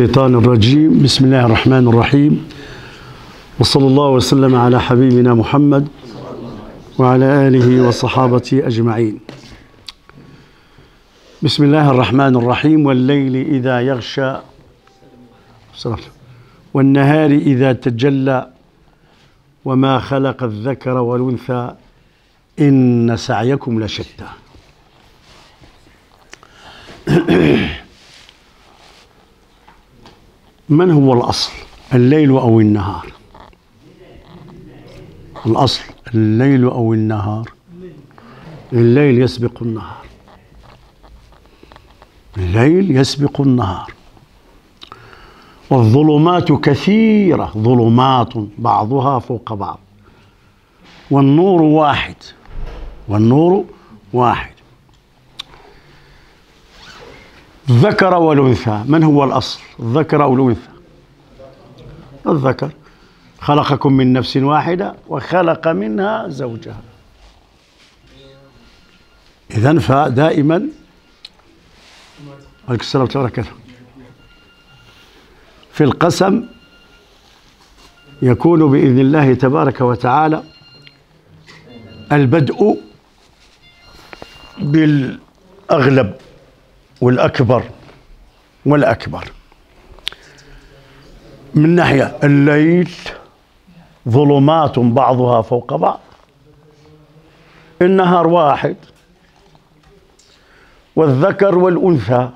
الشيطان الرجيم بسم الله الرحمن الرحيم وصلى الله وسلم على حبيبنا محمد وعلى آله وصحابته أجمعين بسم الله الرحمن الرحيم والليل إذا يغشى والنهار إذا تجلى وما خلق الذكر والأنثى إن سعيكم لشتى من هو الأصل الليل أو النهار الأصل الليل أو النهار الليل يسبق النهار الليل يسبق النهار والظلمات كثيرة ظلمات بعضها فوق بعض والنور واحد والنور واحد ذكر والأنثى من هو الأصل الذكر أو الأنثى الذكر خلقكم من نفس واحدة وخلق منها زوجها إذا فدائما عليكم السلام وبركاته في القسم يكون بإذن الله تبارك وتعالى البدء بالأغلب والأكبر والأكبر من ناحية الليل ظلمات بعضها فوق بعض النهار واحد والذكر والأنثى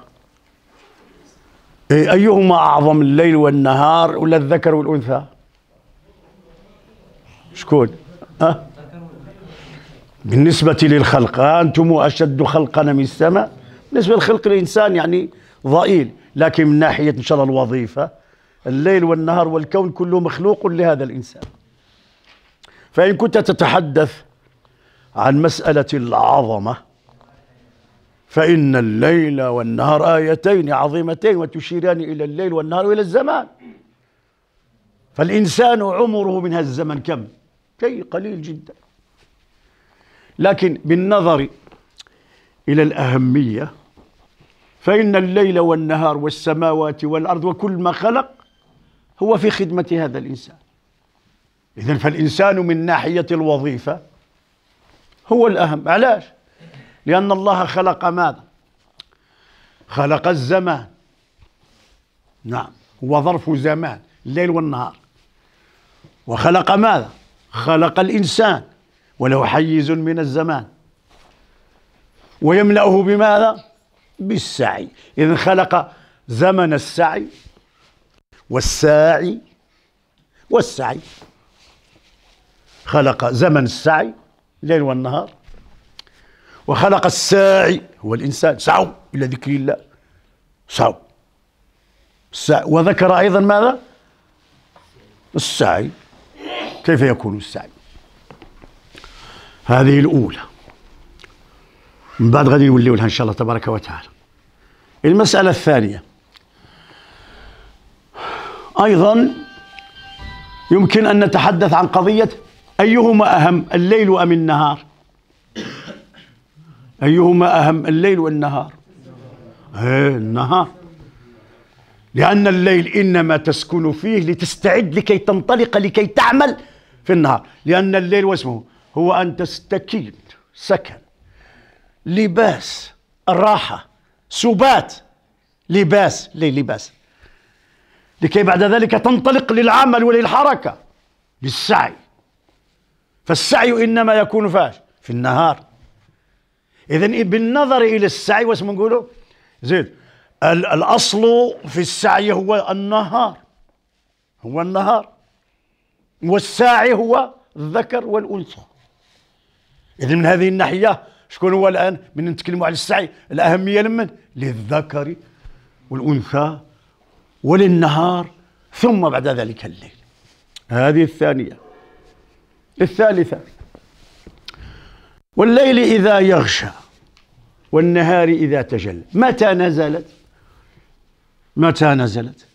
إيه، أيهما أعظم الليل والنهار ولا الذكر والأنثى شكون أه؟ بالنسبة للخلق أنتم أشد خلقا من السماء بالنسبة للخلق الإنسان يعني ضئيل لكن من ناحية إن شاء الله الوظيفة الليل والنهار والكون كله مخلوق لهذا الإنسان فإن كنت تتحدث عن مسألة العظمة فإن الليل والنهار آيتين عظيمتين وتشيران إلى الليل والنهار وإلى الزمان فالإنسان عمره من هذا الزمن كم؟ شيء قليل جدا لكن بالنظر إلى الأهمية فإن الليل والنهار والسماوات والأرض وكل ما خلق هو في خدمة هذا الإنسان إذا فالإنسان من ناحية الوظيفة هو الأهم علاش؟ لأن الله خلق ماذا؟ خلق الزمان نعم هو ظرف زمان الليل والنهار وخلق ماذا؟ خلق الإنسان وله حيز من الزمان ويملأه بماذا؟ بالسعي إذا خلق زمن السعي والساعي والسعي خلق زمن السعي الليل والنهار وخلق الساعي هو الإنسان سعوا إلى ذكر الله سعوا وذكر أيضا ماذا السعي كيف يكون السعي هذه الأولى من بعد غادي نوليو لها إن شاء الله تبارك وتعالى المسألة الثانية أيضا يمكن أن نتحدث عن قضية أيهما أهم الليل أم النهار أيهما أهم الليل والنهار إيه، النهار لأن الليل إنما تسكن فيه لتستعد لكي تنطلق لكي تعمل في النهار لأن الليل واسمه هو أن تستكين سكن لباس الراحة سبات لباس ليه لباس لكي بعد ذلك تنطلق للعمل وللحركة للسعي فالسعي إنما يكون فاش في النهار إذا إيه بالنظر إلى السعي واش نقولوا زيد الأصل في السعي هو النهار هو النهار والساعي هو الذكر والأنثى إذا من هذه الناحية شكون هو الآن من نتكلموا على السعي الأهمية لمن للذكر والأنثى وللنهار ثم بعد ذلك الليل هذه الثانية الثالثة والليل إذا يغشى والنهار إذا تجلى متى نزلت متى نزلت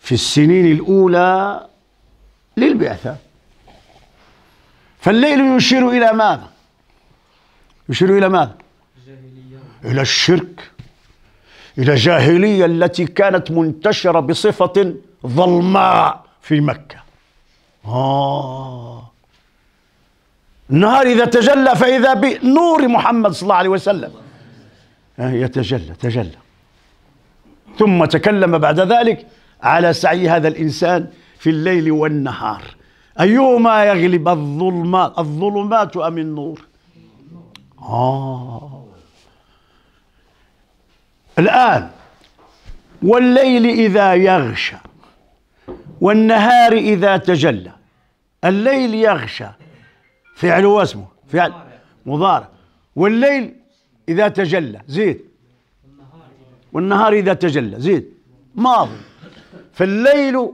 في السنين الأولى للبعثة فالليل يشير إلى ماذا يشير إلى ماذا إلى الشرك إلى جاهلية التي كانت منتشرة بصفة ظلماء في مكة آه النهار إذا تجلى فإذا بنور محمد صلى الله عليه وسلم آه يتجلى تجلى ثم تكلم بعد ذلك على سعي هذا الإنسان في الليل والنهار أيهما يغلب الظلمات الظلمات أم النور آه الآن والليل إذا يغشى والنهار إذا تجلى الليل يغشى فعل واسمه فعل مضارع والليل إذا تجلى زيد والنهار إذا تجلى زيد ماضي فالليل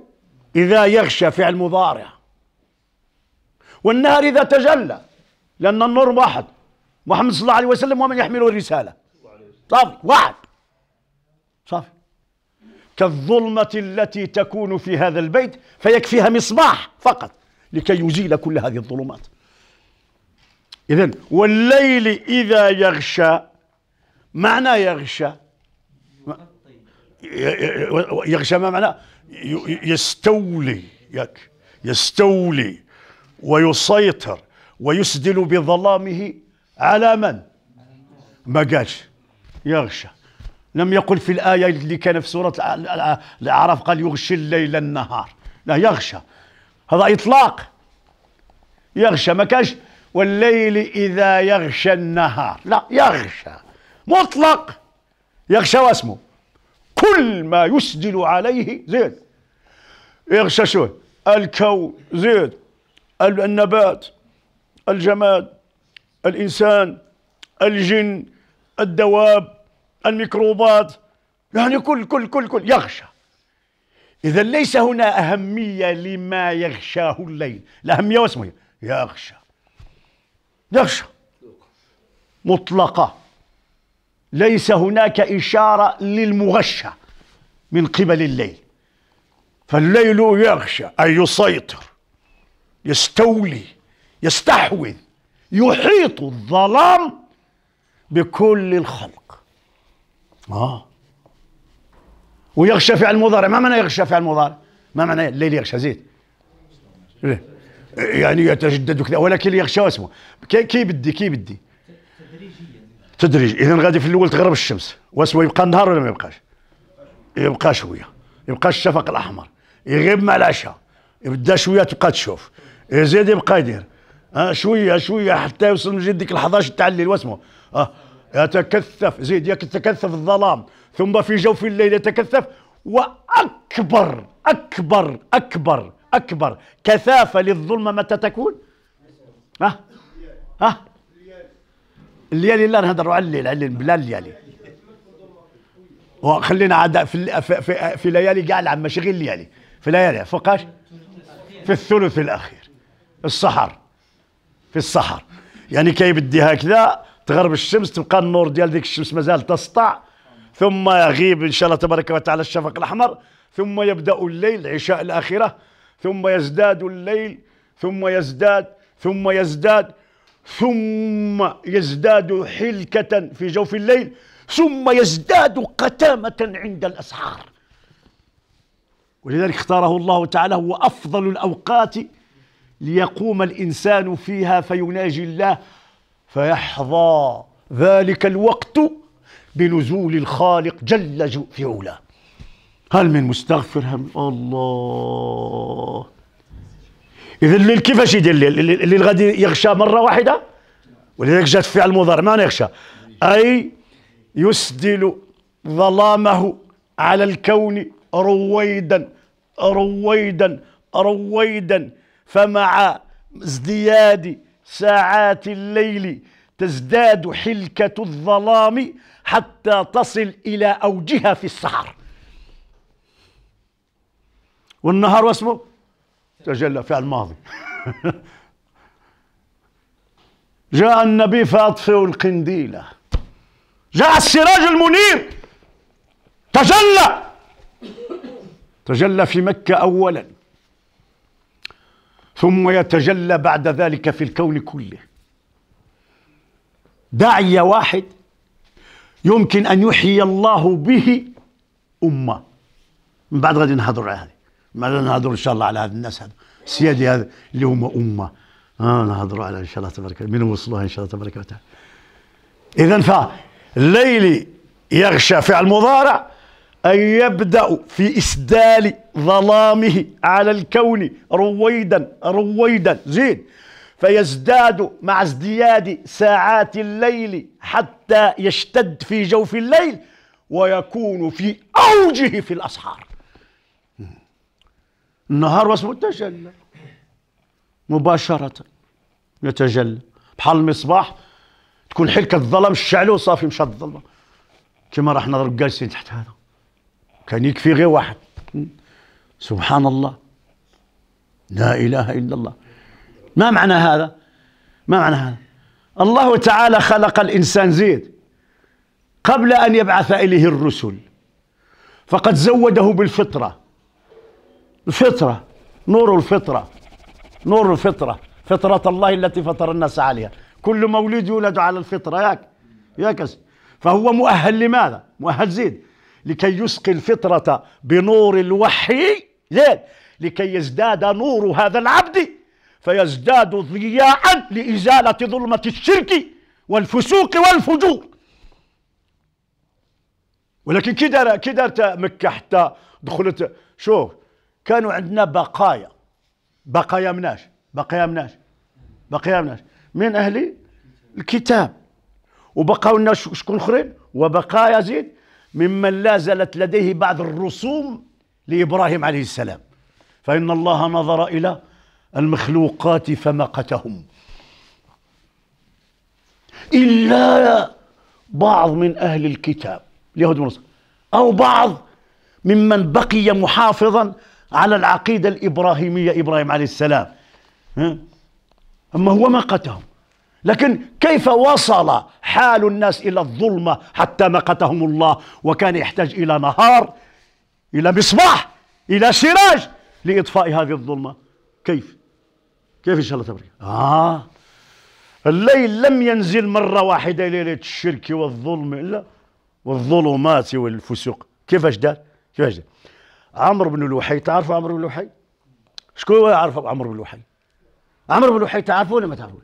إذا يغشى فعل مضارع والنهار إذا تجلى لأن النور واحد محمد صلى الله عليه وسلم ومن يحمله الرسالة طب واحد صافي كالظلمة التي تكون في هذا البيت فيكفيها مصباح فقط لكي يزيل كل هذه الظلمات إذا والليل إذا يغشى معنى يغشى يغشى ما معناه يستولي يك يستولي ويسيطر ويسدل بظلامه على من ما قالش يغشى لم يقل في الآية اللي كان في سورة الأعراف قال يغشي الليل النهار لا يغشى هذا إطلاق يغشى ما كانش والليل إذا يغشى النهار لا يغشى مطلق يغشى واسمه كل ما يسدل عليه زيد يغشى شو الكون زيد النبات الجماد الإنسان الجن الدواب الميكروبات يعني كل كل كل كل يغشى إذا ليس هنا أهمية لما يغشاه الليل الأهمية واسمه إيه؟ يغشى يغشى مطلقة ليس هناك إشارة للمغشى من قبل الليل فالليل يغشى أي يسيطر يستولي يستحوذ يحيط الظلام بكل الخلق ما آه. ويغشى فعل مضارع ما معنى يغشى فعل مضارع ما معنى الليل يغشى زيد إيه. يعني يتجدد وكذا ولكن يغشى اسمه كي بدي كي بدي تدريج اذا غادي في الاول تغرب الشمس واسمه يبقى النهار ولا ما يبقاش يبقى شويه يبقى الشفق الاحمر يغيب مع العشاء يبدا شويه تبقى تشوف يزيد إيه، يبقى يدير آه شويه شويه حتى يوصل من ديك ال 11 تاع الليل واسمه اه يتكثف زيد يتكثف الظلام ثم في جوف الليل يتكثف وأكبر أكبر أكبر أكبر كثافة للظلمة متى تكون؟ ها؟ ها؟ الليالي لا نهضروا على الليل على بلا الليالي وخلينا عاد في في في, في ليالي كاع العام ماشي غير الليالي في ليالي فوقاش؟ في الثلث الأخير السحر في السحر يعني كيبدي هكذا تغرب الشمس تبقى النور ديال ديك الشمس مازال تسطع ثم يغيب ان شاء الله تبارك وتعالى الشفق الاحمر ثم يبدا الليل عشاء الاخره ثم يزداد الليل ثم يزداد ثم يزداد ثم يزداد حلكة في جوف الليل ثم يزداد قتامة عند الأسحار ولذلك اختاره الله تعالى هو أفضل الأوقات ليقوم الإنسان فيها فيناجي الله فيحظى ذلك الوقت بنزول الخالق جل في علاه هل من مستغفر هم الله اذا الليل كيفاش يدير الليل الليل غادي يغشى مره واحده ولذلك جات فعل المضارع ما يغشى اي يسدل ظلامه على الكون رويدا رويدا رويدا فمع ازدياد ساعات الليل تزداد حلكة الظلام حتى تصل إلى أوجها في السحر والنهار واسمه تجلى في الماضي جاء النبي فأطفئوا القنديلة جاء السراج المنير تجلى تجلى في مكة أولاً ثم يتجلى بعد ذلك في الكون كله داعية واحد يمكن أن يحيي الله به أمة من بعد غادي نهضر على هذه بعد نهضر إن شاء الله على هذا الناس هذا سيادي هذا اللي هما أمة آه نهضروا على إن شاء الله تبارك الله من وصلوها إن شاء الله تبارك وتعالى إذا فالليل يغشى فعل مضارع أن يبدأ في إسدال ظلامه على الكون رويدا رويدا زين فيزداد مع ازدياد ساعات الليل حتى يشتد في جوف الليل ويكون في أوجه في الأسحار النهار واسمه تجلى مباشرة يتجلى بحال المصباح تكون حلكة الظلام الشعلو صافي مشات الظلمة كما راح نضرب جالسين تحت هذا كان يكفي غير واحد سبحان الله لا إله إلا الله ما معنى هذا ما معنى هذا الله تعالى خلق الإنسان زيد قبل أن يبعث إليه الرسل فقد زوده بالفطرة الفطرة نور الفطرة نور الفطرة فطرة الله التي فطر الناس عليها كل مولود يولد على الفطرة ياك ياك فهو مؤهل لماذا مؤهل زيد لكي يسقي الفطرة بنور الوحي ليه؟ لكي يزداد نور هذا العبد فيزداد ضياعا لإزالة ظلمة الشرك والفسوق والفجور ولكن كي دار كي دارت مكة حتى دخلت شوف كانوا عندنا بقايا بقايا مناش بقايا مناش بقايا مناش من أهل الكتاب وبقاو لنا شكون اخرين وبقايا زيد ممن لا زالت لديه بعض الرسوم لابراهيم عليه السلام فان الله نظر الى المخلوقات فمقتهم الا بعض من اهل الكتاب اليهود والنصارى او بعض ممن بقي محافظا على العقيده الابراهيميه ابراهيم عليه السلام اما هو مقتهم لكن كيف وصل حال الناس إلى الظلمة حتى مقتهم الله وكان يحتاج إلى نهار إلى مصباح إلى سراج لإطفاء هذه الظلمة كيف؟ كيف إن شاء الله تبارك آه الليل لم ينزل مرة واحدة ليلة الشرك والظلم إلا والظلمات والفسوق كيفاش دار؟ كيفاش دار؟ عمرو بن لوحي تعرف عمرو بن لوحي؟ شكون يعرف عمرو بن لوحي؟ عمرو بن لوحي تعرفوه ولا ما تعرفوه؟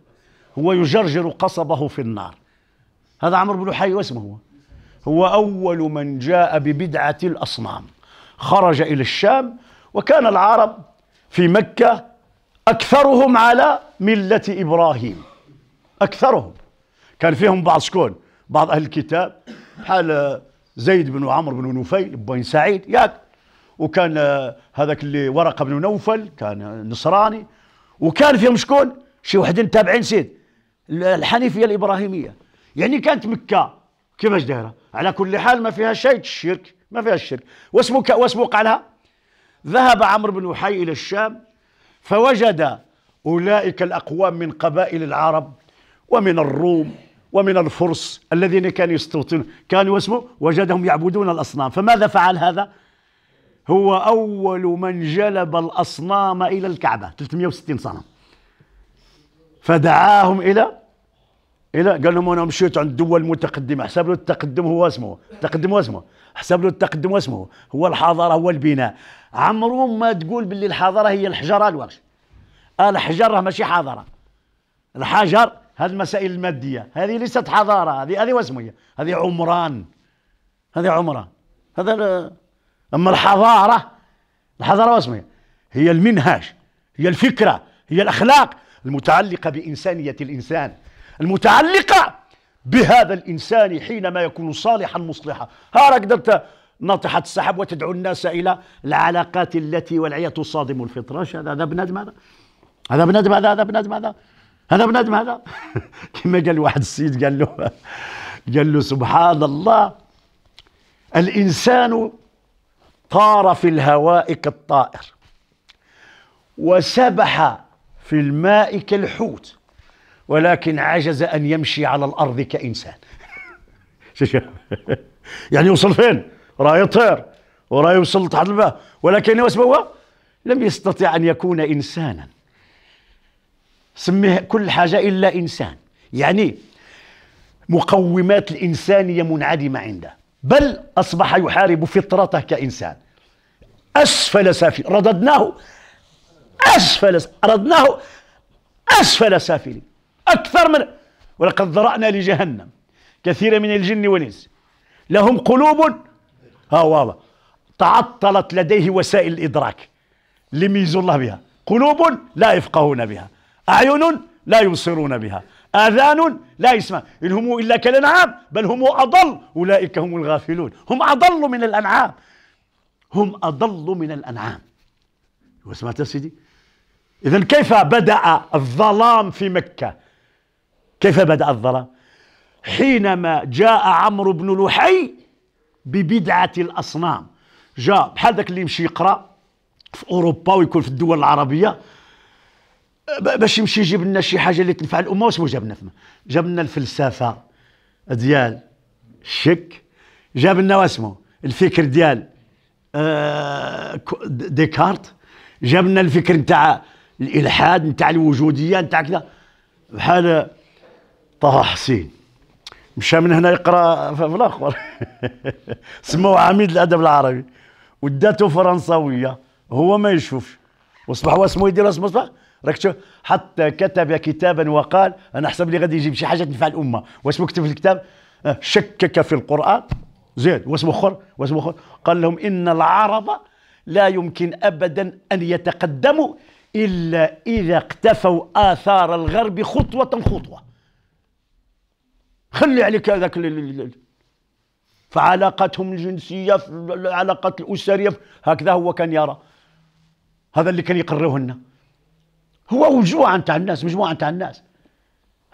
هو يجرجر قصبه في النار هذا عمرو بن حي واسمه هو هو أول من جاء ببدعة الأصنام خرج إلى الشام وكان العرب في مكة أكثرهم على ملة إبراهيم أكثرهم كان فيهم بعض شكون بعض أهل الكتاب حال زيد بن عمرو بن نوفيل بن سعيد ياك وكان هذاك اللي ورقة بن نوفل كان نصراني وكان فيهم شكون شي وحدين تابعين سيد الحنيفية الإبراهيمية يعني كانت مكه كيفاش دايره على كل حال ما فيها شيء الشرك ما فيها الشرك واسمو ك... واسمه قالها ذهب عمرو بن وحي الى الشام فوجد اولئك الاقوام من قبائل العرب ومن الروم ومن الفرس الذين كانوا يستوطنون كانوا واسمو وجدهم يعبدون الاصنام فماذا فعل هذا هو اول من جلب الاصنام الى الكعبه 360 صنم فدعاهم الى لا قال لهم انا مشيت عند الدول المتقدمه حسب له التقدم هو اسمه التقدم هو اسمه حسب له التقدم هو اسمه هو الحضاره هو البناء عمره ما تقول باللي الحضاره هي الحجر الورش الحجر راه ماشي حضاره الحجر هذه المسائل الماديه هذه ليست حضاره هذه هذه واسمه هذه عمران هذه عمران هذا اما الحضاره الحضاره واسمه هي المنهج هي الفكره هي الاخلاق المتعلقه بانسانيه الانسان المتعلقة بهذا الإنسان حينما يكون صالحا مصلحا ها قدرت ناطحة السحب وتدعو الناس إلى العلاقات التي والعية تصادم الفطرة هذا بنادم هذا هذا بنادم هذا هذا بنادم هذا هذا بنادم هذا كما قال واحد السيد قال له قال له سبحان الله الإنسان طار في الهواء كالطائر وسبح في الماء كالحوت ولكن عجز أن يمشي على الأرض كإنسان يعني وصل فين؟ راه يطير وراه يوصل تحت الماء ولكن واش هو؟ لم يستطع أن يكون إنسانا سميه كل حاجة إلا إنسان يعني مقومات الإنسانية منعدمة عنده بل أصبح يحارب فطرته كإنسان أسفل سافل رددناه أسفل رددناه أسفل سافلين أكثر من ولقد ذرأنا لجهنم كثير من الجن والإنس لهم قلوب ها واضح تعطلت لديه وسائل الإدراك لم الله بها قلوب لا يفقهون بها أعين لا يبصرون بها آذان لا يسمع إن هم إلا كالأنعام بل هم أضل أولئك هم الغافلون هم أضل من الأنعام هم أضل من الأنعام وسمعت يا سيدي إذا كيف بدأ الظلام في مكة كيف بدأ الظلام حينما جاء عمرو بن لحي ببدعة الأصنام جاء بحال ذاك اللي يمشي يقرأ في أوروبا ويكون في الدول العربية باش يمشي يجيب لنا شي حاجة اللي تنفع الأمة واش جاب لنا فما جاب لنا الفلسفة ديال الشك جاب لنا واسمو الفكر ديال آه، ديكارت جاب لنا الفكر نتاع الالحاد نتاع الوجوديه نتاع كذا بحال طه حسين مشى من هنا يقرا في الاخر سموه عميد الادب العربي وداته فرنساويه هو ما يشوفش واصبح هو اسمه يدير اسمه صبح راك تشوف حتى كتب كتابا وقال انا حسب لي غادي يجيب شي حاجه تنفع الامه واسمه كتب في الكتاب آه، شكك في القران زيد واسمه اخر واسمه اخر قال لهم ان العرب لا يمكن ابدا ان يتقدموا الا اذا اقتفوا اثار الغرب خطوه خطوه خلي عليك هذاك فعلاقتهم الجنسيه في العلاقات الاسريه هكذا هو كان يرى هذا اللي كان يقريه لنا هو مجموعه نتاع الناس مجموعه نتاع الناس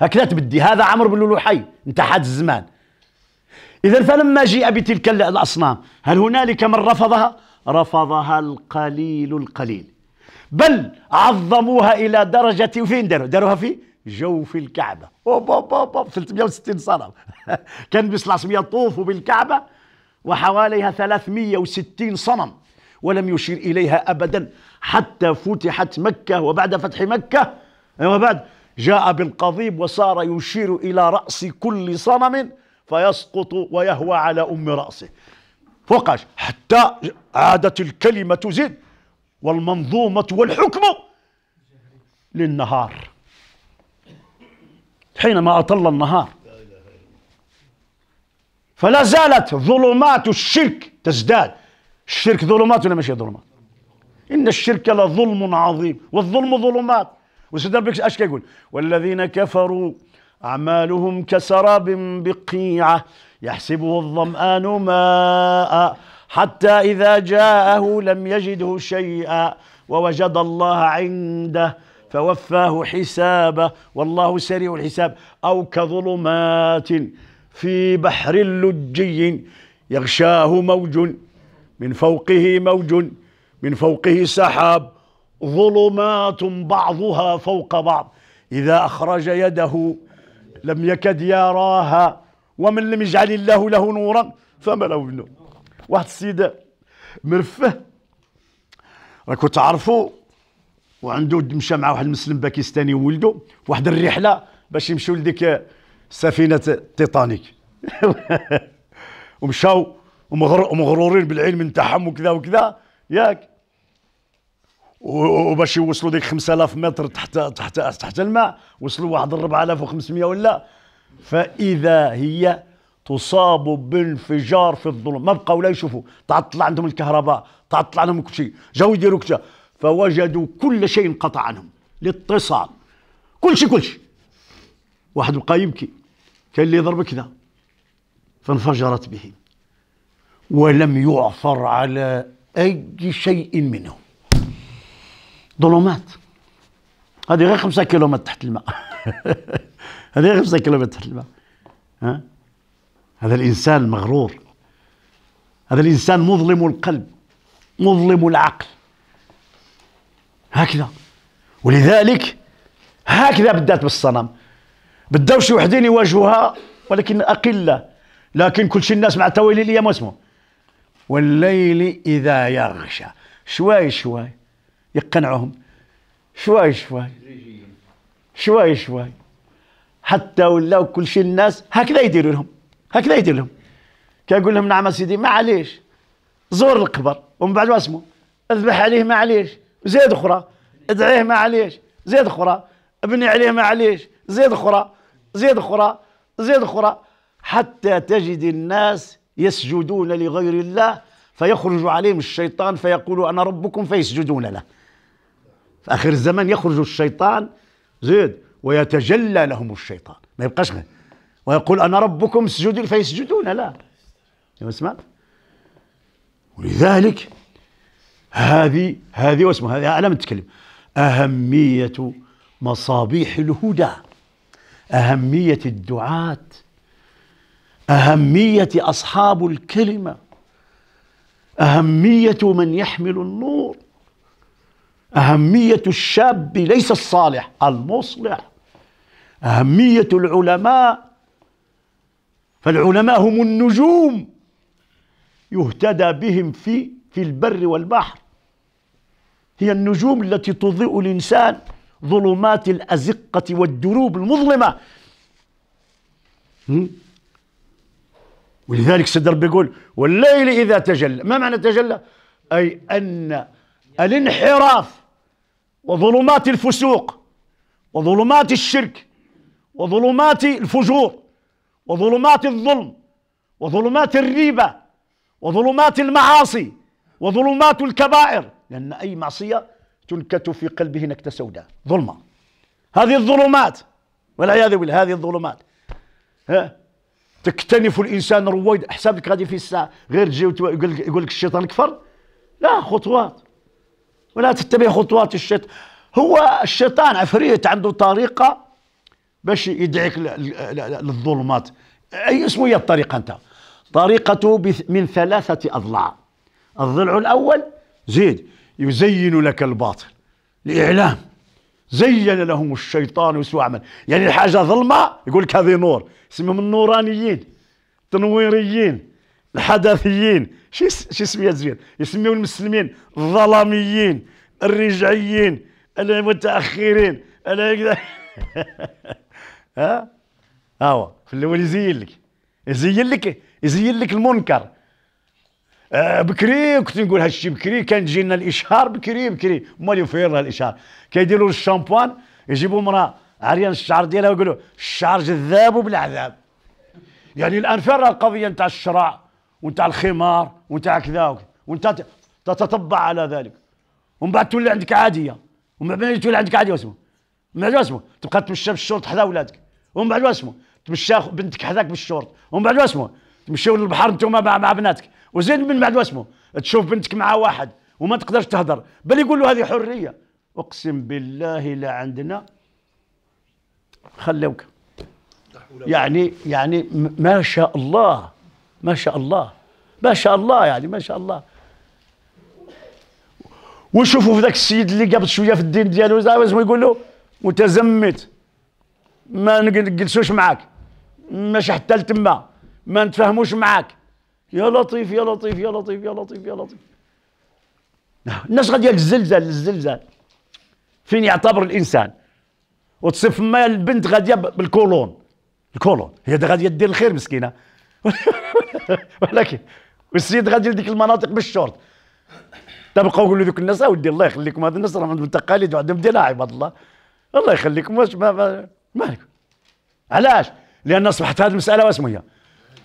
هكذا تبدي هذا عمرو بن لوحي حاد الزمان اذا فلما جيء بتلك الاصنام هل هنالك من رفضها رفضها القليل القليل بل عظموها الى درجه فين داروا داروها في جوف الكعبه اوب اوب اوب, أوب 360 صنم كان عليه وسلم يطوف بالكعبه وحواليها 360 صنم ولم يشير اليها ابدا حتى فتحت مكه وبعد فتح مكه وبعد جاء بالقضيب وصار يشير الى راس كل صنم فيسقط ويهوى على ام راسه فوقاش حتى عادت الكلمه تزيد والمنظومه والحكم للنهار حينما أطل النهار فلا زالت ظلمات الشرك تزداد الشرك ظلمات ولا ماشي ظلمات إن الشرك لظلم عظيم والظلم ظلمات وسيدنا بكس أش يقول والذين كفروا أعمالهم كسراب بقيعة يحسبه الظمآن ماء حتى إذا جاءه لم يجده شيئا ووجد الله عنده فوفاه حسابه والله سريع الحساب أو كظلمات في بحر لجي يغشاه موج من فوقه موج من فوقه سحاب ظلمات بعضها فوق بعض إذا أخرج يده لم يكد يراها ومن لم يجعل الله له نورا فما له منه واحد السيدة مرفه راكو تعرفوا وعنده مشى مع واحد المسلم باكستاني وولده واحد الرحله باش يمشيو لديك سفينه تيتانيك ومشاو ومغرورين بالعلم نتاعهم وكذا وكذا ياك وباش يوصلوا ديك 5000 متر تحت تحت تحت الماء وصلوا واحد 4500 ولا فاذا هي تصاب بانفجار في الظلم ما بقاو لا يشوفوا تعطل عندهم الكهرباء تعطل عندهم كل شيء جاو يديروا كذا فوجدوا كل شيء انقطع عنهم الاتصال كل شيء كل شيء واحد بقى يبكي كان اللي يضرب كذا فانفجرت به ولم يعثر على أي شيء منه ظلمات هذه غير خمسة كيلومتر تحت الماء هذه غير خمسة كيلومتر تحت الماء ها؟ هذا الإنسان مغرور هذا الإنسان مظلم القلب مظلم العقل هكذا ولذلك هكذا بدات بالصنم بداو شي وحدين يواجهوها ولكن اقله لكن كل شي الناس مع تويل الايام اسمه والليل اذا يغشى شوي شوي يقنعهم شوي شوي شوي شوي حتى ولاو كل شيء الناس هكذا يديروا لهم هكذا يدير لهم كيقول لهم نعم سيدي معليش زور القبر ومن بعد واسمه اذبح عليه معليش زيد اخرى ادعيه معليش زيد اخرى ابني عليه معليش زيد اخرى زيد اخرى زيد اخرى حتى تجد الناس يسجدون لغير الله فيخرج عليهم الشيطان فيقول انا ربكم فيسجدون له في اخر الزمان يخرج الشيطان زيد ويتجلى لهم الشيطان ما يبقاش غير ويقول انا ربكم اسجدوا فيسجدون له اسمع ولذلك هذه هذه واسمها هذه على ما أهمية مصابيح الهدى أهمية الدعاة أهمية أصحاب الكلمة أهمية من يحمل النور أهمية الشاب ليس الصالح المصلح أهمية العلماء فالعلماء هم النجوم يهتدى بهم في في البر والبحر هي النجوم التي تضيء الإنسان ظلمات الأزقة والدروب المظلمة ولذلك سدر بيقول والليل إذا تجلى ما معنى تجلى أي أن الانحراف وظلمات الفسوق وظلمات الشرك وظلمات الفجور وظلمات الظلم وظلمات الريبة وظلمات المعاصي وظلمات الكبائر لأن أي معصية تنكت في قلبه نكتة سوداء ظلمة هذه الظلمات والعياذ بالله هذه الظلمات ها تكتنف الانسان رويد حسابك غادي في الساعه غير تجي يقول لك الشيطان كفر لا خطوات ولا تتبع خطوات الشيطان هو الشيطان عفريت عنده طريقه باش يدعيك للظلمات اي اسمه هي الطريقه انت طريقته من ثلاثه اضلاع الضلع الاول زيد يزين لك الباطل الإعلام زين لهم الشيطان وسوء عمل يعني الحاجة ظلمة يقول لك هذه نور اسمهم النورانيين التنويريين الحدثيين شو اسمي زين يسميهم المسلمين الظلاميين الرجعيين المتاخرين انا كذا ها هو في الاول يزين لك يزين لك يزين لك المنكر آه بكري كنت نقول هالشي بكري كان لنا الاشهار بكري بكري هما اللي فيرها الاشهار كيديروا الشامبوان يجيبوا امراه عريان الشعر ديالها ويقولوا الشعر جذاب وبالعذاب يعني الان فين راه القضيه نتاع الشراع ونتاع الخمار ونتاع كذا وانت تتطبع على ذلك ومن بعد تولي عندك عاديه ومن بعد تولي عندك عاديه واسمه من بعد واسمه تبقى تمشى بالشورت حدا ولادك ومن بعد واسمه تمشى بنتك حداك بالشورت ومن بعد واسمه تمشيو للبحر انتوما مع بناتك وزيد من بعد واسمه تشوف بنتك مع واحد وما تقدرش تهضر بل يقول له هذه حريه اقسم بالله لا عندنا خلوك يعني يعني ما شاء الله ما شاء الله ما شاء الله يعني ما شاء الله وشوفوا في ذاك السيد اللي قبل شويه في الدين ديالو لازم يقول له متزمت ما نجلسوش معاك ماشي حتى لتما ما نتفاهموش معاك يا لطيف يا لطيف يا لطيف يا لطيف يا لطيف الناس غادي الزلزال الزلزال فين يعتبر الانسان وتصف ما البنت غاديه بالكولون الكولون هي غاديه دير الخير مسكينه ولكن والسيد غادي لديك المناطق بالشورت تبقى يقول ذوك الناس اودي الله يخليكم هاد الناس راه عندهم تقاليد وعندهم دينا عباد الله الله يخليكم واش ما مالك علاش لان اصبحت هذه المساله واش هي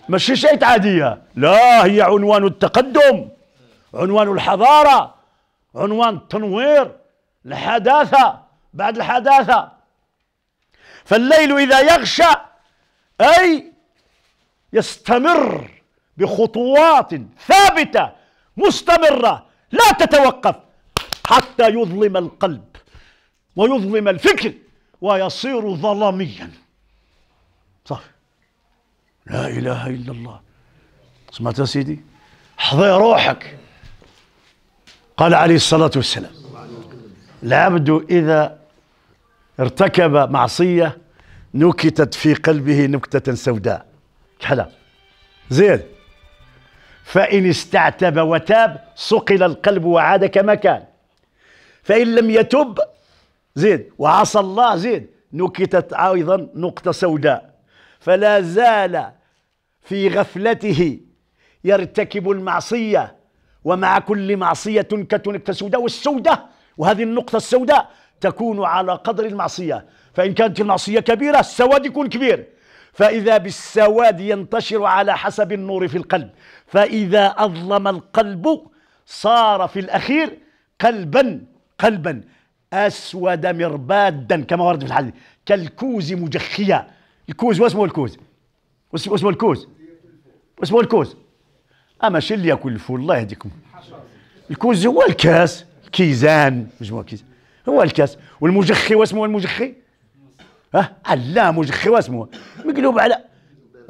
مش شيء عادية لا هي عنوان التقدم عنوان الحضارة عنوان التنوير الحداثة بعد الحداثة فالليل إذا يغشى أي يستمر بخطوات ثابتة مستمرة لا تتوقف حتى يظلم القلب ويظلم الفكر ويصير ظلميا صح لا إله إلا الله سمعت يا سيدي حضي روحك قال عليه الصلاة والسلام العبد إذا ارتكب معصية نكتت في قلبه نكتة سوداء كحلا زين فإن استعتب وتاب صقل القلب وعاد كما كان فإن لم يتب زيد وعصى الله زيد نكتت أيضا نقطة سوداء فلا زال في غفلته يرتكب المعصية ومع كل معصية كتنكت سوداء والسودة وهذه النقطة السوداء تكون على قدر المعصية فإن كانت المعصية كبيرة السواد يكون كبير فإذا بالسواد ينتشر على حسب النور في القلب فإذا أظلم القلب صار في الأخير قلبا قلبا أسود مربادا كما ورد في الحديث كالكوز مجخيا الكوز واسمه الكوز واسمه الكوز واش هو الكوز اما شي اللي ياكل الفول الله يهديكم الكوز هو الكاس الكيزان مجموعه كيزان هو الكاس والمجخي واسمه المجخي ها لا مجخي واسمه مقلوب على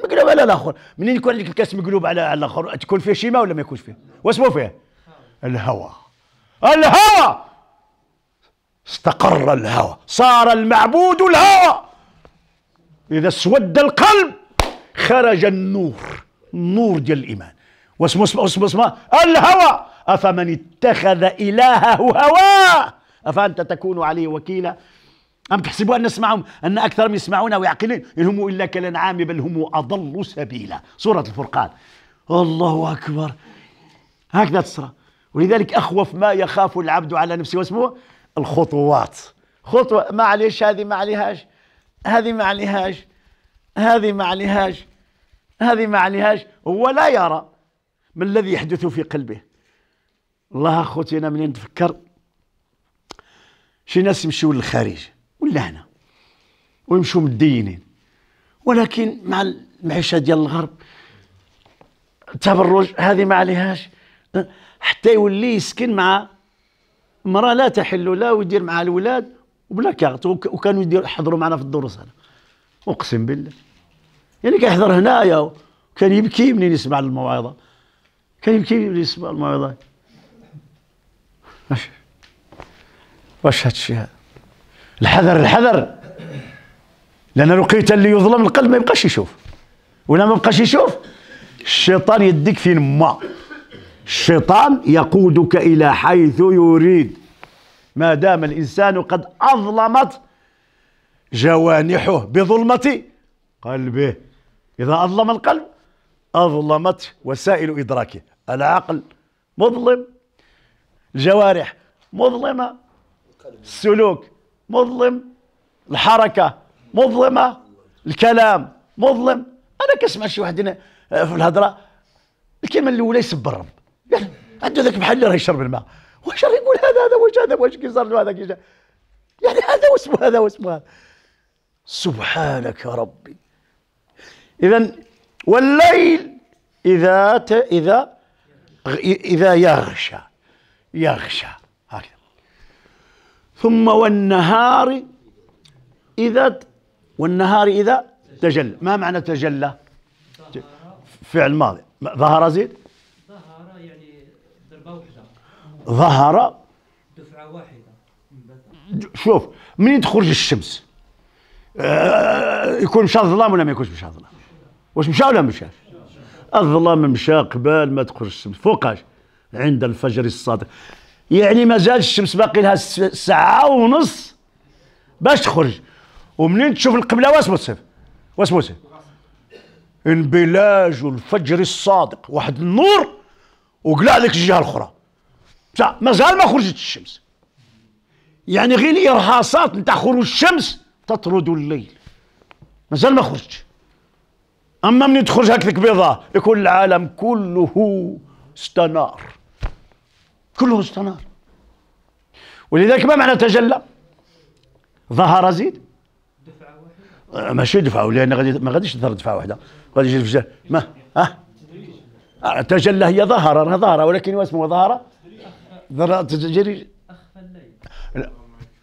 مقلوب على الاخر منين يكون عندك الكاس مقلوب على الاخر تكون فيه شيماء ولا ما يكونش فيه واسمه فيه الهوى الهوى استقر الهوى صار المعبود الهوى اذا اسود القلب خرج النور نور ديال الايمان واسمه اسمه اسمه اسمه الهوى افمن اتخذ الهه هواه افانت تكون عليه وكيلا أم تحسبوا أن نسمعهم أن أكثر من يسمعون ويعقلون إن هم إلا كالأنعام بل هم أضل سبيلا سورة الفرقان الله أكبر هكذا تصرى ولذلك أخوف ما يخاف العبد على نفسه واسمه الخطوات خطوة ما هذه ما عليهاش هذه ما عليهاش هذه ما عليهاش هذه ما عليهاش هو لا يرى ما الذي يحدث في قلبه الله انا منين نتفكر شي ناس يمشيو للخارج ولا هنا ويمشيو مدينين ولكن مع المعيشه ديال الغرب التبرج هذه ما عليهاش حتى يولي يسكن مع مرأة لا تحل لا ويدير معها الولاد وبلا كارت وكانوا يحضروا معنا في الدروس هذا اقسم بالله يعني كيحضر هنايا وكان يبكي منين يسمع الموعظه كان يبكي منين يسمع الموعظه واش واش هادشي هذا الحذر الحذر لان لقيت اللي يظلم القلب ما يبقاش يشوف ولا ما يبقاش يشوف الشيطان يديك فين ما الشيطان يقودك الى حيث يريد ما دام الانسان قد اظلمت جوانحه بظلمه قلبه إذا أظلم القلب أظلمت وسائل إدراكه العقل مظلم الجوارح مظلمة السلوك مظلم الحركة مظلمة الكلام مظلم أنا كنسمع شي واحد آه، في الهضرة الكلمة الأولى يسب الرب يعني عنده ذاك بحال اللي راه يشرب الماء واش راه يقول هذا هذا واش هذا واش كيزار هذا كيزار يعني هذا واسمه هذا واسمه هذا سبحانك يا ربي إذا والليل إذا ت... إذا إذا يغشى يغشى هكذا ثم والنهار إذا والنهار إذا تجلى ما معنى تجلى؟ فعل ماضي ظهر زيد ظهر يعني ضربة واحدة ظهر دفعة واحدة شوف منين تخرج الشمس آه يكون مشى الظلام ولا ما يكونش مشى الظلام واش مشى ولا مشاش الظلام مشى قبل ما تخرج الشمس فوقاش عند الفجر الصادق يعني مازال الشمس باقي لها ساعة ونص باش تخرج ومنين تشوف القبلة واش مصيب واش مصيب انبلاج الفجر الصادق واحد النور وقلع لك الجهة الأخرى مازال ما خرجت الشمس يعني غير الإرهاصات نتاع خروج الشمس تطرد الليل مازال ما خرجتش اما من تخرج لك بيضه يكون العالم كله استنار كله استنار ولذلك ما معنى تجلى ظهر زيد دفعه آه، واحده ماشي دفعه لان غادي ما غاديش تظهر دفعه واحده غادي يجي ما ها أه؟ تجلى هي ظهر راه ظهر ولكن واش اسمه ظهر ظهر تجري اخفى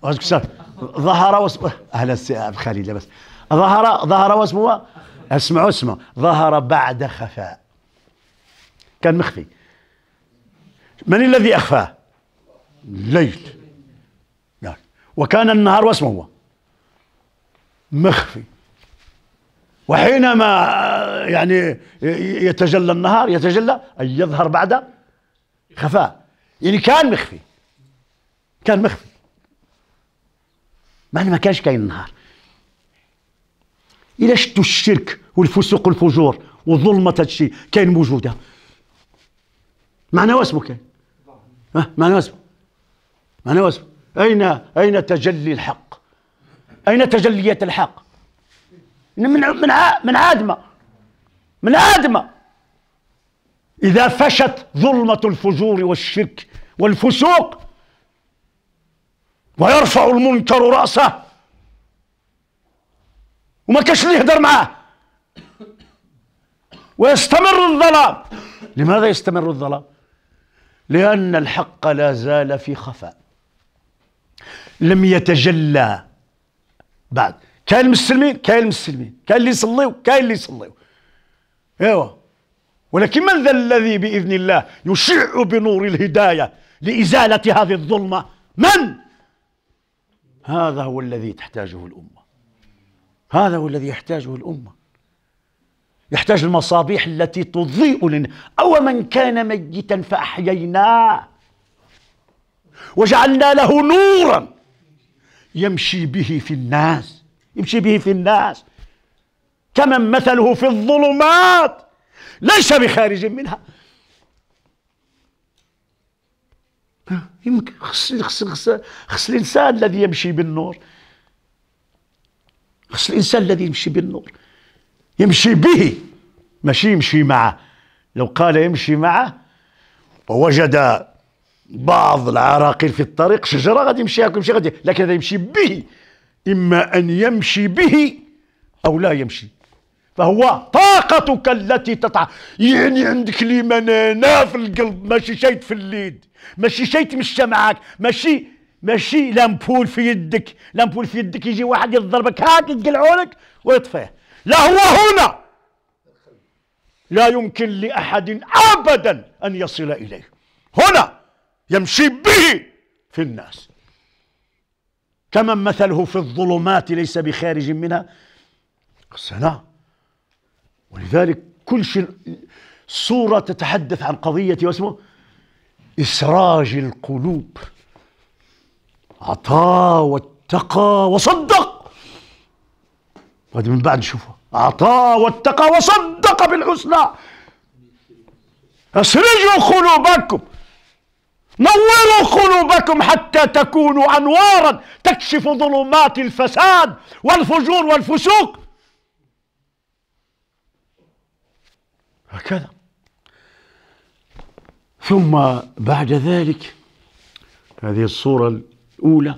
الليل ظهر واسمه اهلا السي خالد لاباس ظهر ظهر واسمه اسمعوا اسمعوا ظهر بعد خفاء كان مخفي من الذي أخفاه الليل نعم. وكان النهار واسمه هو مخفي وحينما يعني يتجلى النهار يتجلى أن يظهر بعد خفاء يعني كان مخفي كان مخفي معنى ما كانش كاين النهار الا شتوا الشرك والفسوق والفجور والظلمه هذا الشيء كاين موجوده معنى واسمه كاين أه؟ معنى واسمه معنى واسمه اين اين تجلي الحق اين تجليات الحق من من من عادمه من عادمه اذا فشت ظلمه الفجور والشرك والفسوق ويرفع المنكر راسه وما كاش اللي يهضر معاه ويستمر الظلام لماذا يستمر الظلام لان الحق لا زال في خفاء لم يتجلى بعد كاين المسلمين كاين المسلمين كاين اللي يصليو كاين اللي يصليو ايوا ولكن من ذا الذي باذن الله يشع بنور الهدايه لازاله هذه الظلمه من هذا هو الذي تحتاجه الامه هذا هو الذي يحتاجه الأمة يحتاج المصابيح التي تضيء لنا أو من كان ميتا فأحييناه وجعلنا له نورا يمشي به في الناس يمشي به في الناس كمن مثله في الظلمات ليس بخارج منها يمكن خص خص خص, الانسان الذي يمشي بالنور خص الإنسان الذي يمشي بالنور يمشي به ماشي يمشي معه لو قال يمشي معه ووجد بعض العراقيل في الطريق شجره غادي يمشي يمشي غادي لكن هذا يمشي به اما ان يمشي به او لا يمشي فهو طاقتك التي تطع يعني عندك لي منانه في القلب ماشي شيء في اليد ماشي شيء تمشى معاك ماشي ماشي لامبول في يدك لامبول في يدك يجي واحد يضربك هاك يتقلعوا لك ويطفيه لا هو هنا لا يمكن لأحد أبدا أن يصل إليه هنا يمشي به في الناس كمن مثله في الظلمات ليس بخارج منها السنة ولذلك كل شيء صورة تتحدث عن قضية واسمه إسراج القلوب عطاه واتقى وصدق هذه من بعد نشوفها عطاه واتقى وصدق بالحسنى أسرجوا قلوبكم نوروا قلوبكم حتى تكونوا أنوارا تكشف ظلمات الفساد والفجور والفسوق هكذا ثم بعد ذلك هذه الصورة الأولى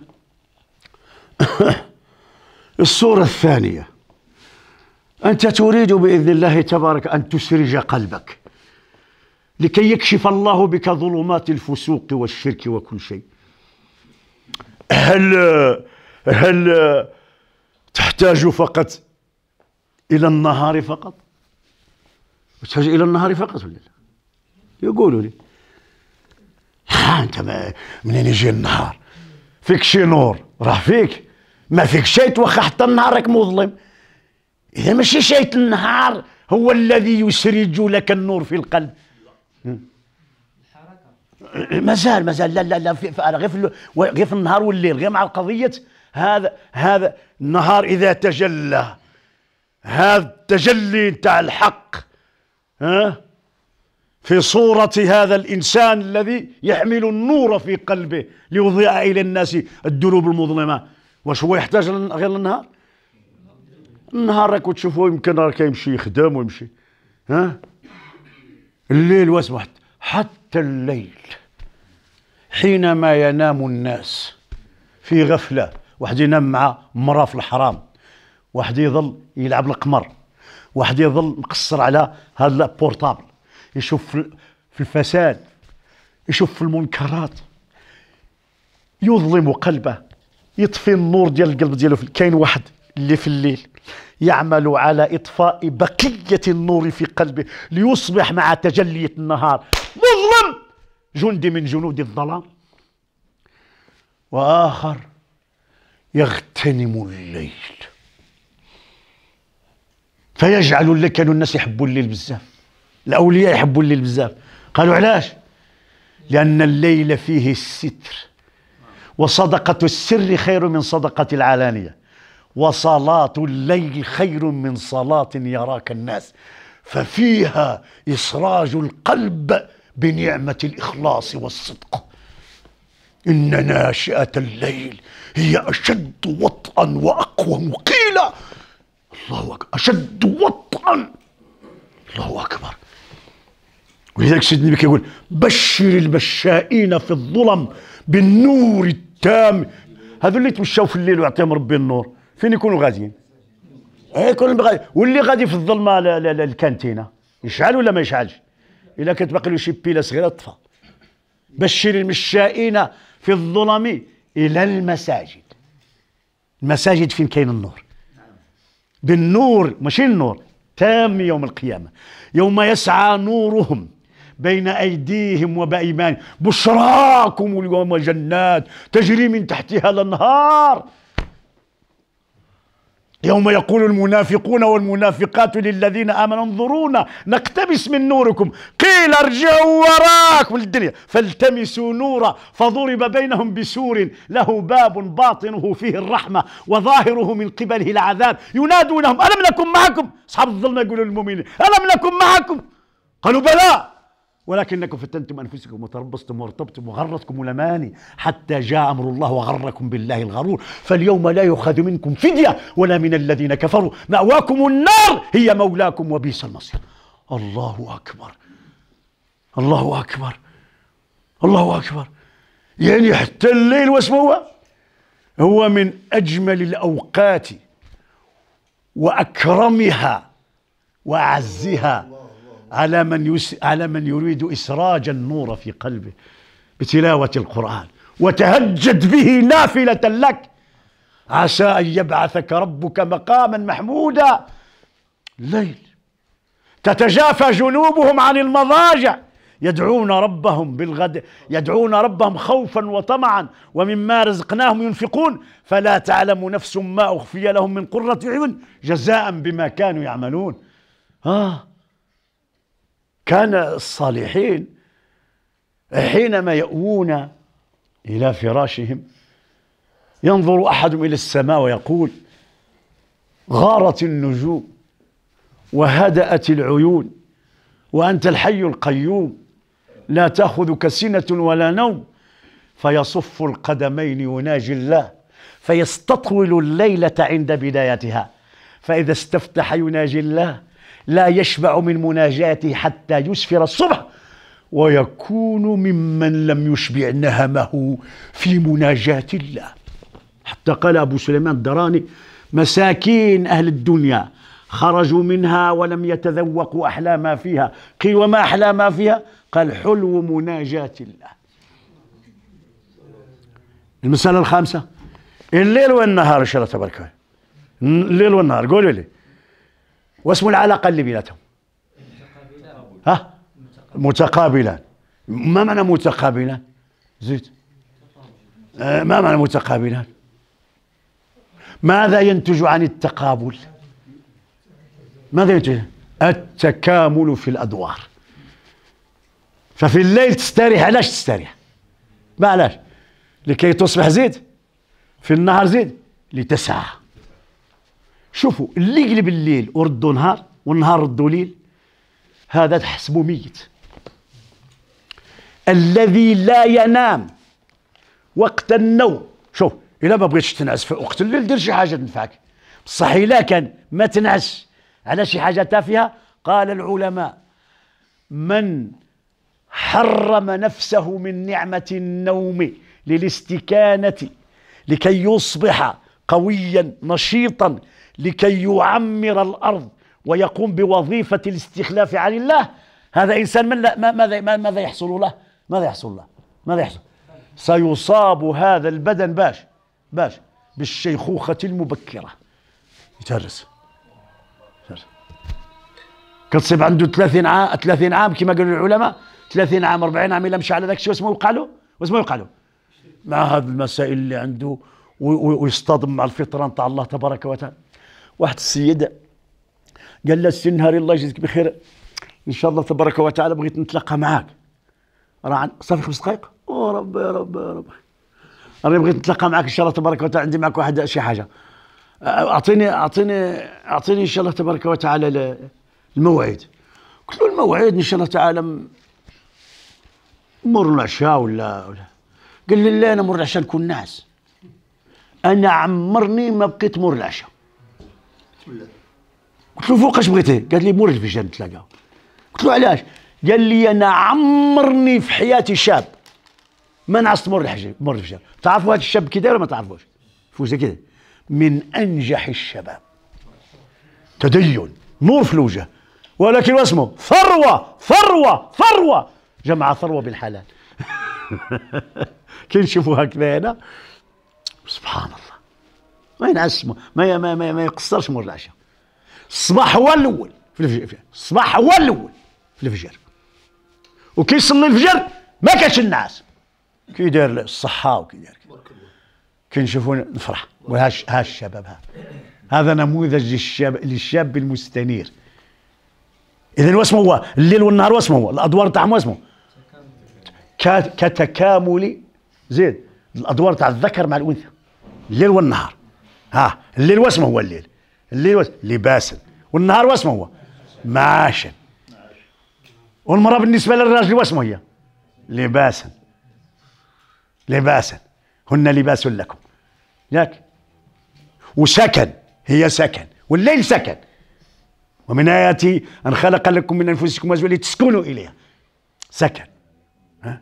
الصورة الثانية أنت تريد بإذن الله تبارك أن تسرج قلبك لكي يكشف الله بك ظلمات الفسوق والشرك وكل شيء هل هل تحتاج فقط إلى النهار فقط تحتاج إلى النهار فقط ولا لا يقولوا لي ها أنت منين يجي النهار فيك شي نور راه فيك ما فيك شيء واخا حتى نهارك مظلم اذا ماشي شيء النهار هو الذي يسرج لك النور في القلب مازال مازال لا لا لا في غير في غير في النهار والليل غير مع قضيه هذا هذا النهار اذا تجلى هذا التجلي تاع الحق ها في صورة هذا الإنسان الذي يحمل النور في قلبه ليضيع إلى الناس الدروب المظلمة واش هو يحتاج غير النهار النهار راك تشوفوا يمكن راه كيمشي يخدم ويمشي ها الليل واصبحت حتى الليل حينما ينام الناس في غفله واحد ينام مع مراه في الحرام واحد يظل يلعب القمر واحد يظل مقصر على هذا البورتابل يشوف في الفساد يشوف في المنكرات يظلم قلبه يطفي النور ديال القلب ديالو كاين واحد اللي في الليل يعمل على إطفاء بقية النور في قلبه ليصبح مع تجلية النهار مظلم جندي من جنود الظلام وآخر يغتنم الليل فيجعل اللي كانوا الناس يحبوا الليل بزاف الاولياء يحبوا الليل بزاف قالوا علاش لان الليل فيه الستر وصدقه السر خير من صدقه العلانيه وصلاه الليل خير من صلاه يراك الناس ففيها إسراج القلب بنعمة الإخلاص والصدق إن ناشئة الليل هي أشد وطئا وأقوم قيل الله أكبر أشد وطئا الله أكبر ولذلك سيدنا النبي يقول بشر المشائين في الظلم بالنور التام هذو اللي يتمشاو في الليل ويعطيهم ربي النور فين يكونوا غاديين إيه، يكونوا غادي واللي غادي في الظلمه الكانتينه يشعل ولا ما يشعلش إذا كانت باقي له شي بيله صغيره طفى بشر المشائين في الظلم الى المساجد المساجد فين كاين النور بالنور ماشي النور تام يوم القيامه يوم يسعى نورهم بين أيديهم وبأيمانهم بشراكم اليوم جنات تجري من تحتها الأنهار يوم يقول المنافقون والمنافقات للذين امنوا انظرونا نقتبس من نوركم قيل ارجعوا وراكم للدنيا فالتمسوا نورا فضرب بينهم بسور له باب باطنه فيه الرحمه وظاهره من قبله العذاب ينادونهم الم نكن معكم اصحاب الظلمه يقولوا للمؤمنين الم نكن معكم قالوا بلى ولكنكم فتنتم انفسكم وتربصتم وارتبتم وغرتكم الاماني حتى جاء امر الله وغركم بالله الغرور فاليوم لا يؤخذ منكم فديه ولا من الذين كفروا ماواكم النار هي مولاكم وبئس المصير الله اكبر الله اكبر الله اكبر يعني حتى الليل واسمه هو هو من اجمل الاوقات واكرمها واعزها على من يس على من يريد إسراج النور في قلبه بتلاوة القرآن وتهجد به نافلة لك عسى أن يبعثك ربك مقاما محمودا ليل تتجافى جنوبهم عن المضاجع يدعون ربهم بالغد يدعون ربهم خوفا وطمعا ومما رزقناهم ينفقون فلا تعلم نفس ما أخفي لهم من قرة عيون جزاء بما كانوا يعملون آه كان الصالحين حينما يأوون إلى فراشهم ينظر أحدهم إلى السماء ويقول غارت النجوم وهدأت العيون وأنت الحي القيوم لا تأخذك سنة ولا نوم فيصف القدمين يناجي الله فيستطول الليلة عند بدايتها فإذا استفتح يناجي الله لا يشبع من مناجاته حتى يسفر الصبح ويكون ممن لم يشبع نهمه في مناجاة الله حتى قال أبو سليمان الدراني مساكين أهل الدنيا خرجوا منها ولم يتذوقوا أحلى ما فيها قيل وما أحلى ما فيها قال حلو مناجاة الله المسألة الخامسة الليل والنهار إن شاء الله تبارك الليل والنهار قولوا لي واسم العلاقة اللي بيناتهم ها متقابلان ما معنى متقابلان زيد آه، ما معنى متقابلان ماذا ينتج عن التقابل ماذا ينتج التكامل في الأدوار ففي الليل تستريح علاش تستريح ما علاش لكي تصبح زيد في النهار زيد لتسعى شوفوا اللي يقلب الليل وردوا نهار والنهار ردوا ليل هذا تحسبه ميت الذي لا ينام وقت النوم شوف الا ما بغيتش تنعس في وقت الليل دير شي حاجه تنفعك بصح الا كان ما تنعس على شي حاجه تافهه قال العلماء من حرم نفسه من نعمه النوم للاستكانه لكي يصبح قويا نشيطا لكي يعمر الأرض ويقوم بوظيفة الاستخلاف عن الله هذا إنسان من لا ماذا ماذا يحصل له ماذا يحصل له ماذا يحصل سيصاب هذا البدن باش باش بالشيخوخة المبكرة يترس كتصيب عنده 30 عام 30 عام كما قالوا العلماء 30 عام 40 عام الا مشى على ذاك الشيء واسمه يوقع له واسمه يوقع له مع هذه المسائل اللي عنده ويصطدم مع الفطره نتاع الله تبارك وتعالى واحد السيد قال له السي نهاري الله يجزيك بخير ان شاء الله تبارك وتعالى بغيت نتلاقى معاك راه صافي خمس دقائق او ربي يا ربي يا ربي راني بغيت نتلاقى معاك ان شاء الله تبارك وتعالى عندي معك واحد شي حاجه أه، اعطيني اعطيني اعطيني ان شاء الله تبارك وتعالى الموعد قلت له الموعد ان شاء الله تعالى مر العشاء ولا ولا قال لي لا انا مر العشاء نكون ناعس انا عمرني ما بقيت مر العشاء قلت له فوقاش بغيتي قال لي مور الفجر نتلاقى قلت له علاش قال لي انا عمرني في حياتي شاب ما نعصت مور الحجر مور الفجر تعرفوا هذا الشاب كي داير ولا ما تعرفوش فوزه كده من انجح الشباب تدين نور في الوجه ولكن واسمه ثروه ثروه ثروه جمع ثروه بالحلال كي نشوفوها هكذا هنا سبحان الله ما ينعس ما ما, ما, ما يقصرش مور العشاء الصباح هو الاول في الفجر الصباح هو الاول في الفجر وكي يصلي الفجر ما كانش النعاس كي داير الصحه وكي داير كي نشوفون نفرح وها ها الشباب ها هذا نموذج للشاب للشاب المستنير اذا واسمه هو الليل والنهار واسمه هو الادوار تاعهم واسمه كتكامل زيد الادوار تاع الذكر مع الانثى الليل والنهار ها الليل واسمه هو الليل الليل واسم لباسا والنهار واسمه هو معاشا والمرأة بالنسبة للراجل واسمه هي لباسا لباسا هن لباس لكم ياك وسكن هي سكن والليل سكن ومن آياتي أن خلق لكم من أنفسكم أزواجا لتسكنوا إليها سكن ها؟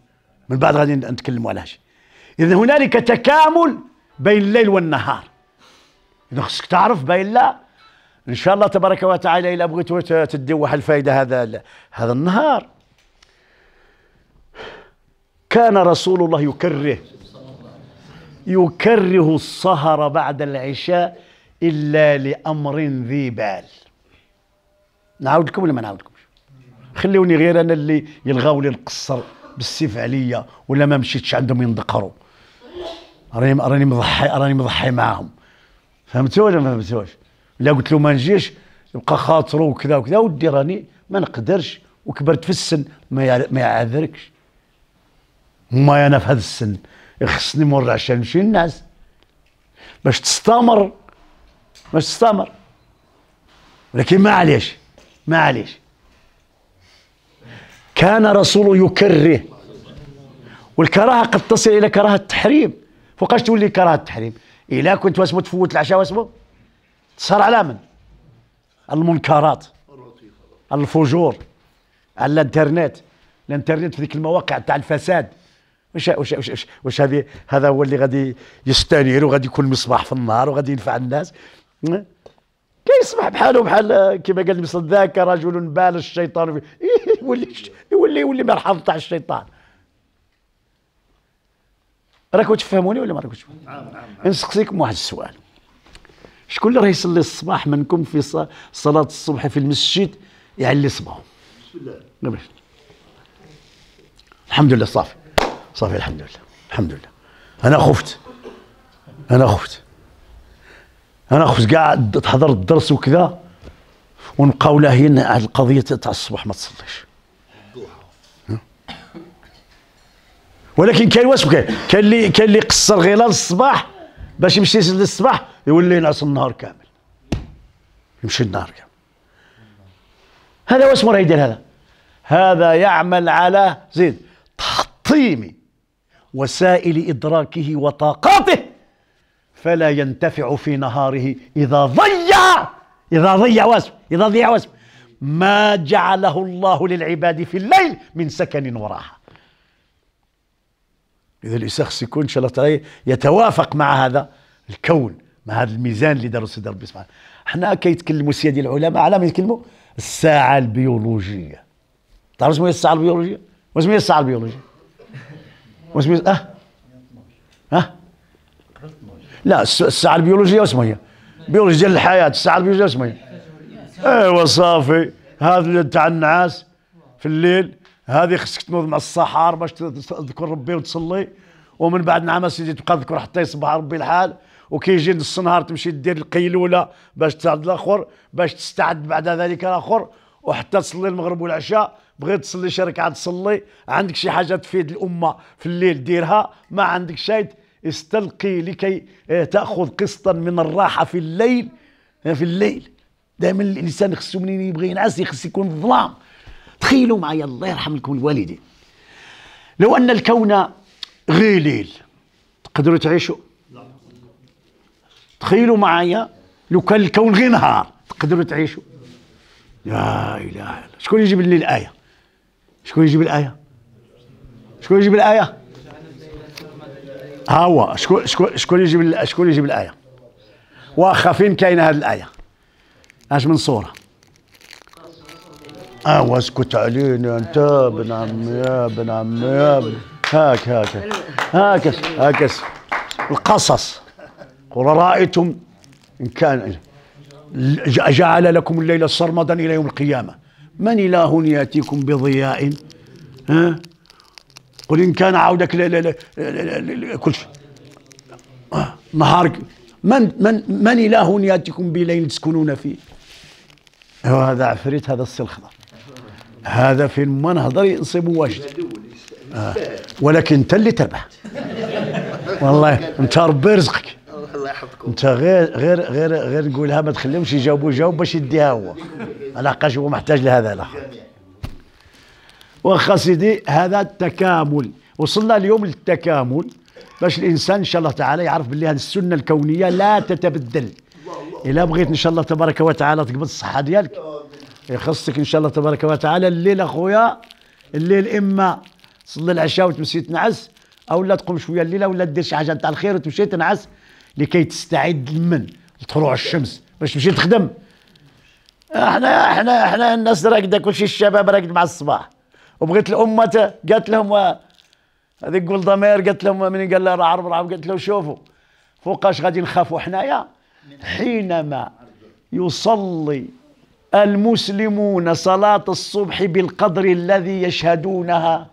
من بعد غادي نتكلموا على هذا إذا هنالك تكامل بين الليل والنهار اذا خصك تعرف باين لا ان شاء الله تبارك وتعالى الا بغيتوا واحد الفائده هذا هذا النهار كان رسول الله يكره يكره السهر بعد العشاء الا لامر ذي بال نعاود لكم ولا ما نعاودكمش خلوني غير انا اللي يلغاو لي نقصر بالسيف عليا ولا ما مشيتش عندهم يندقروا راني راني مضحي راني مضحي معاهم فهمتوا ولا ما فهمتوش لا قلت له ما نجيش يبقى خاطره وكذا وكذا ودي راني ما نقدرش وكبرت في السن ما ما يعذركش ما انا في هذا السن يخصني مور عشان نمشي للناس باش تستمر باش تستمر ولكن ما عليش ما عليش كان رسول يكره والكراهه قد تصل الى كراهه التحريم فوقاش تولي كراهه التحريم الا كنت واسمو تفوت العشاء واسمو تصر على من المنكرات الفجور على الانترنت الانترنت في ذيك المواقع تاع الفساد واش واش واش, واش هذه هذا هو اللي غادي يستنير وغادي يكون مصباح في النهار وغادي ينفع الناس كيصبح بحاله بحال كما قال المثل ذاك رجل بال الشيطان يولي يولي يولي مرحض تاع الشيطان راكم تفهموني ولا ما راكم تفهموني نسقسيكم واحد السؤال شكون اللي راه يصلي الصباح منكم في صلاه الصبح في المسجد يعلي صباعه الحمد لله صافي صافي الحمد لله الحمد لله انا خفت انا خفت انا خفت كاع تحضر الدرس وكذا ونبقاو لاهين على القضيه تاع الصباح ما تصليش ولكن كاين واش كاين كاين اللي كاين اللي يقصر غير الصباح باش يمشي للصباح يولي ينعس النهار كامل يمشي النهار كامل هذا واش راه يدير هذا هذا يعمل على زيد تحطيم وسائل إدراكه وطاقاته فلا ينتفع في نهاره إذا ضيع إذا ضيع واسم إذا ضيع واسم ما جعله الله للعباد في الليل من سكن وراحة اذا الشخص يكون ان شاء الله تعالى يتوافق مع هذا الكون مع هذا الميزان اللي داروا السيد ربي سبحانه حنا كيتكلموا السيادي العلماء على ما يتكلموا الساعه البيولوجيه تعرف شنو هي الساعه البيولوجيه واش هي الساعه البيولوجيه واش هي اه اه لا الساعه البيولوجيه واش هي بيولوجيا ديال الحياه الساعه البيولوجيه واش هي ايوا صافي هذا تاع النعاس في الليل هذه خصك تنوض مع الصحار باش تذكر ربي وتصلي ومن بعد نعم سيدي تبقى تذكر حتى يصبح ربي الحال وكي يجي نص النهار تمشي دير القيلوله باش تعد الاخر باش تستعد بعد ذلك الاخر وحتى تصلي المغرب والعشاء بغيت تصلي شي ركعه تصلي عندك شي حاجه تفيد الامه في الليل ديرها ما عندك شيء استلقي لكي آه، تاخذ قسطا من الراحه في الليل آه، في الليل دائما الانسان خصو منين يبغي ينعس خص يكون ظلام تخيلوا معايا الله يرحم لكم الوالدين لو أن الكون غير ليل تقدروا تعيشوا تخيلوا معايا لو كان الكون غير نهار تقدروا تعيشوا لا اله الا الله شكون يجيب لي الايه شكون يجيب الايه شكون يجيب الايه ها هو شكون شكون شكون يجيب شكون يجيب الايه واخا فين كاينه هذه الايه اش من صوره اه واسكت علينا انت بن عمي يا بن عمي يا هاك هاك هاك هاك القصص قل رايتم ان كان جعل لكم الليل سرمدا الى يوم القيامه من اله ياتيكم بضياء ها قل ان كان عودك لا لا لا كل شيء نهارك من من من اله ياتيكم بليل تسكنون فيه هذا عفريت هذا السلخ هذا في المنهضر ينصب واجد آه. ولكن انت اللي تربح والله انت ربي يرزقك الله يحفظكم انت غير غير غير غير نقولها ما تخليهمش يجاوبوا جاوب باش يديها هو لحقاش هو محتاج لهذا لا واخا سيدي هذا التكامل وصلنا اليوم للتكامل باش الانسان ان شاء الله تعالى يعرف باللي هذه السنه الكونيه لا تتبدل الا بغيت ان شاء الله تبارك وتعالى تقبض الصحه ديالك يخصك ان شاء الله تبارك وتعالى الليل اخويا الليل اما تصلي العشاء وتمشي تنعس او لا تقوم شويه الليله ولا دير شي حاجه تاع الخير وتمشي تنعس لكي تستعد لمن لطلوع الشمس باش تمشي تخدم احنا احنا احنا الناس راقده كلشي الشباب راقد مع الصباح وبغيت الامه قالت لهم هذيك قول ضمير قالت لهم من قال لها راه عرب قالت له شوفوا فوقاش غادي نخافوا حنايا حينما يصلي المسلمون صلاة الصبح بالقدر الذي يشهدونها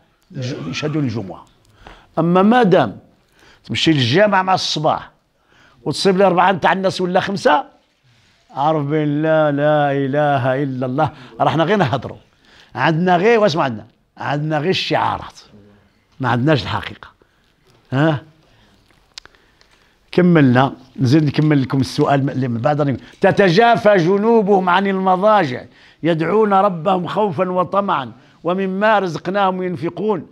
يشهدون الجمعة أما ما دام تمشي للجامع مع الصباح وتصيب لي أربعة نتاع الناس ولا خمسة عرف بالله لا لا إله إلا الله رحنا غير نهضروا عندنا غير واش عندنا عندنا غير الشعارات ما عندناش الحقيقة ها كملنا نزيد نكمل لكم السؤال اللي من بعد تتجافى جنوبهم عن المضاجع يدعون ربهم خوفا وطمعا ومما رزقناهم ينفقون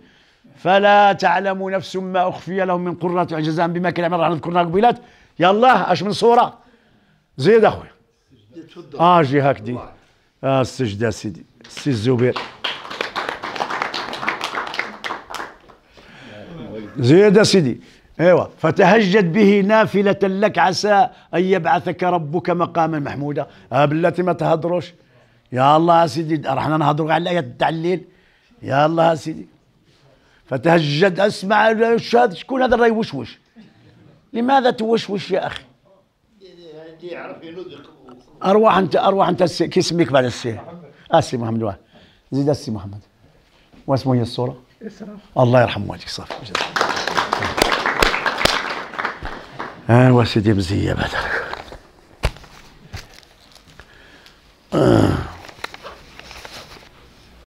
فلا تعلم نفس ما اخفي لهم من قرة جزاء بما كان من رحمة ذكرنا قبيلات يا الله اش من صورة زيد اخويا اه جي هكدي اه السجدة سيدي سي الزبير زيد سيدي ايوه فتهجد به نافلة لك عسى ان يبعثك ربك مقاما محمودا أه ما تهدروش يا الله يا سيدي رحنا نهضروا على الايه تاع الليل يا الله يا سيدي فتهجد اسمع الشهاده شكون هذا راه يوشوش لماذا توشوش يا اخي ارواح انت ارواح انت كي سميك بعد السي اسي آه، محمد زيد السي محمد واسمه هي إيه الصوره الله يرحم والديك صافي ايوا سيدي مزيه بعد آه.